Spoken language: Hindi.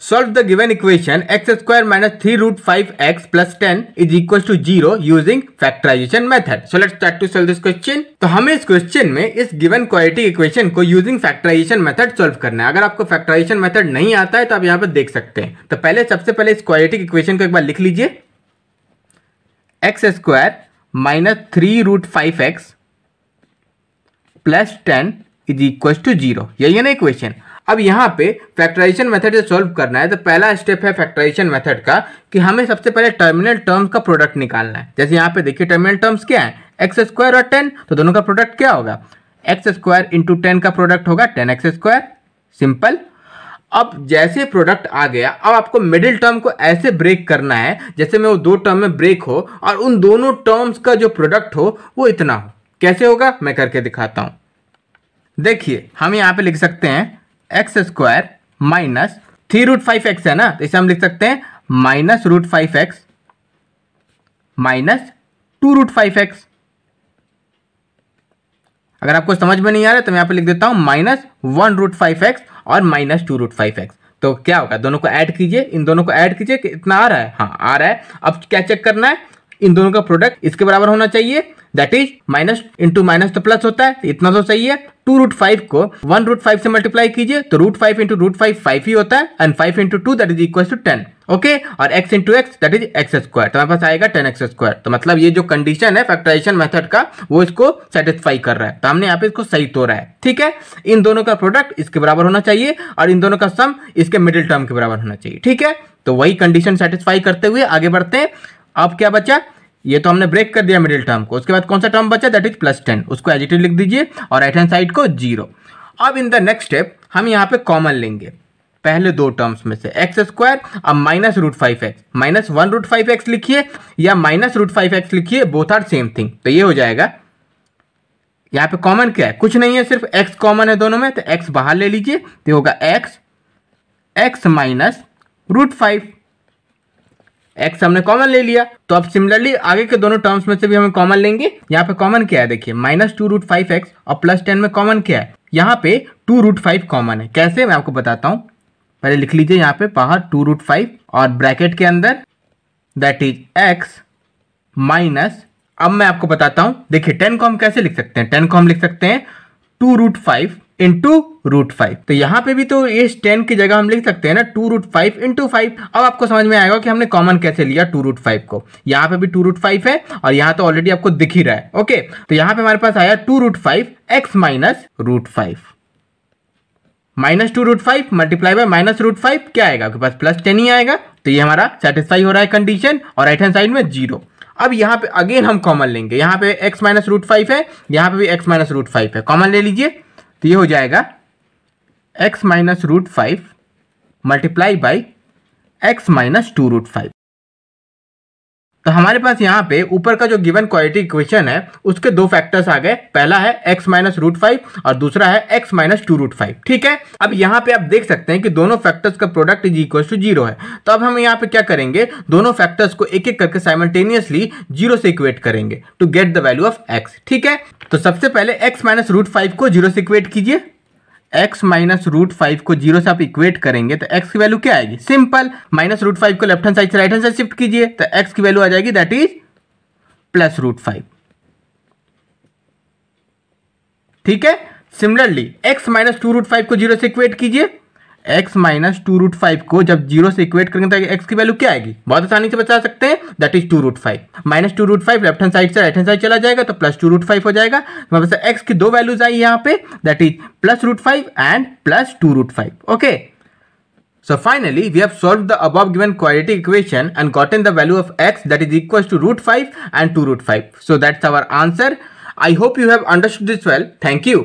Solve the given equation x square minus 3 root 5x plus 10 is equals to 0 using factorization method. So let's start to solve this question. तो हमें इस क्वेश्चन में इस गिवन क्वालिटी इक्वेशन को यूजिंग फैक्टराइजेशन मेथड सॉल्व करना है अगर आपको फैक्टराइजेशन मेथड नहीं आता है तो आप यहाँ पर देख सकते हैं तो पहले सबसे पहले इस क्वालिटी इक्वेशन को एक बार लिख लीजिए x square minus three root five x plus ten is equal to zero यही है ना इक्वेशन अब यहाँ पे फैक्टराइजेशन मेथड से सॉल्व करना है तो पहला स्टेप है फैक्टराइजेशन मेथड का कि हमें सबसे पहले टर्मिनल टर्म्स का प्रोडक्ट निकालना है जैसे यहाँ पे देखिए टर्मिनल टर्म्स क्या है एक्स स्क्वायर और टेन तो दोनों का प्रोडक्ट क्या होगा एक्स स्क्वायर इंटू टेन का प्रोडक्ट होगा टेन एक्स स्क्वायर सिंपल अब जैसे प्रोडक्ट आ गया अब आपको मिडिल टर्म को ऐसे ब्रेक करना है जैसे में वो दो टर्म में ब्रेक हो और उन दोनों टर्म्स का जो प्रोडक्ट हो वो इतना हो कैसे होगा मैं करके दिखाता हूँ देखिए हम यहाँ पे लिख सकते हैं x square minus three root five x है ना तो इसे हम लिख सकते हैं minus root five x minus two root five x अगर आपको समझ में नहीं आ रहा तो मैं यहां पे लिख देता हूं minus one root five x और minus two root five x तो क्या होगा दोनों को ऐड कीजिए इन दोनों को ऐड कीजिए कितना आ रहा है हाँ आ रहा है अब क्या चेक करना है इन दोनों का प्रोडक्ट इसके बराबर होना चाहिए that is minus into minus तो प्लस होता है इतना तो सही है टू रूट फाइव को वन रूट फाइव से मल्टीप्लाई कीजिए तो root five into root five five ही होता है and five into two that is equal to ten okay और x into x that is x square तो हमारे पास आएगा टेन एक्स स्क्वायर तो मतलब ये जो कंडीशन है फैक्टराइजेशन मेथड का वो इसको सेटिस्फाई कर रहा है तो हमने यहाँ पे इसको सही तो रहा है ठीक है इन दोनों का प्रोडक्ट इसके बराबर होना चाहिए और इन दोनों का सम इसके मिडिल टर्म के बराबर होना चाहिए ठीक है तो वही कंडीशन सेटिस्फाई करते हुए आगे बढ़ते हैं अब क्या बचा ये तो हमने ब्रेक कर दिया मिडिल टर्म को उसके बाद कौन सा टर्म बचा दैट इज प्लस टेन उसको एजिटिव लिख दीजिए और राइट हैंड साइड को जीरो अब इन द नेक्स्ट स्टेप हम यहाँ पे कॉमन लेंगे पहले दो टर्म्स में से एक्स स्क्वायर अब minus root five x minus one root five x लिखिए या माइनस रूट फाइव एक्स लिखिए बोथ आर सेम थिंग तो ये हो जाएगा यहाँ पे कॉमन क्या है कुछ नहीं है सिर्फ एक्स कॉमन है दोनों में तो एक्स बाहर ले लीजिए तो होगा x x minus root five x हमने कॉमन ले लिया तो अब सिमिलरली आगे के दोनों टर्म्स में से भी हमें कॉमन लेंगे यहाँ पे कॉमन क्या है देखिए minus two root five x और प्लस टेन में कॉमन क्या है यहाँ पे टू रूट फाइव कॉमन है कैसे मैं आपको बताता हूँ पहले लिख लीजिए यहाँ पे बाहर टू रूट फाइव और ब्रैकेट के अंदर दैट इज एक्स माइनस अब मैं आपको बताता हूँ देखिए टेन को हम कैसे लिख सकते हैं टेन को हम लिख सकते हैं two root five into root five तो यहाँ पे भी तो इस टेन की जगह हम लिख सकते हैं ना two root five into five अब आपको समझ में आएगा कि हमने कॉमन कैसे लिया टू रूट फाइव को यहाँ पे भी टू रूट फाइव है और यहाँ तो ऑलरेडी आपको दिख ही रहा है ओके तो यहाँ पे हमारे पास आया two root five x minus root five minus two root five multiply by minus root five क्या आएगा आपके पास प्लस टेन ही आएगा तो ये हमारा सेटिस्फाई हो रहा है कंडीशन और राइट हैंड साइड में जीरो अब यहाँ पे अगेन हम कॉमन लेंगे यहाँ पे एक्स माइनस रूट फाइव है यहाँ पे भी एक्स माइनस रूट फाइव है कॉमन ले लीजिए तो ये हो जाएगा x minus root five multiply by x minus two root five तो हमारे पास यहाँ पे ऊपर का जो गिवन क्वालिटी इक्वेशन है उसके दो फैक्टर्स आ गए पहला है x माइनस रूट फाइव और दूसरा है x minus two root five ठीक है अब यहाँ पे आप देख सकते हैं कि दोनों फैक्टर्स का product is equal to zero है तो अब हम यहाँ पे क्या करेंगे दोनों फैक्टर्स को एक एक करके साइमल्टेनियसली जीरो से इक्वेट करेंगे to get the value of x ठीक है तो सबसे पहले एक्स माइनस रूट फाइव को जीरो से इक्वेट कीजिए एक्स माइनस रूट फाइव को जीरो से आप इक्वेट करेंगे तो एक्स की वैल्यू क्या आएगी सिंपल माइनस रूट फाइव को लेफ्ट हैंड साइड से राइट हैंड साइड शिफ्ट कीजिए तो एक्स की वैल्यू आ जाएगी that is plus root five ठीक है similarly x minus two root five को जीरो से इक्वेट कीजिए x minus two root five को जब जीरो से इक्वेट करेंगे तो एक्स की वैल्यू क्या आएगी बहुत आसानी से बता सकते हैं that is two root five minus two root five left hand side से राइट हैंड साइड चला जाएगा तो प्लस टू रूट फाइव हो जाएगा हमारे पास एक्स की दो वैल्यूज आई यहाँ पे that is plus root five and plus two root five okay So finally, we have solved the above given quadratic equation and gotten the value of x that is equals to root 5 and 2 root 5. So that's our answer. I hope you have understood this well. Thank you.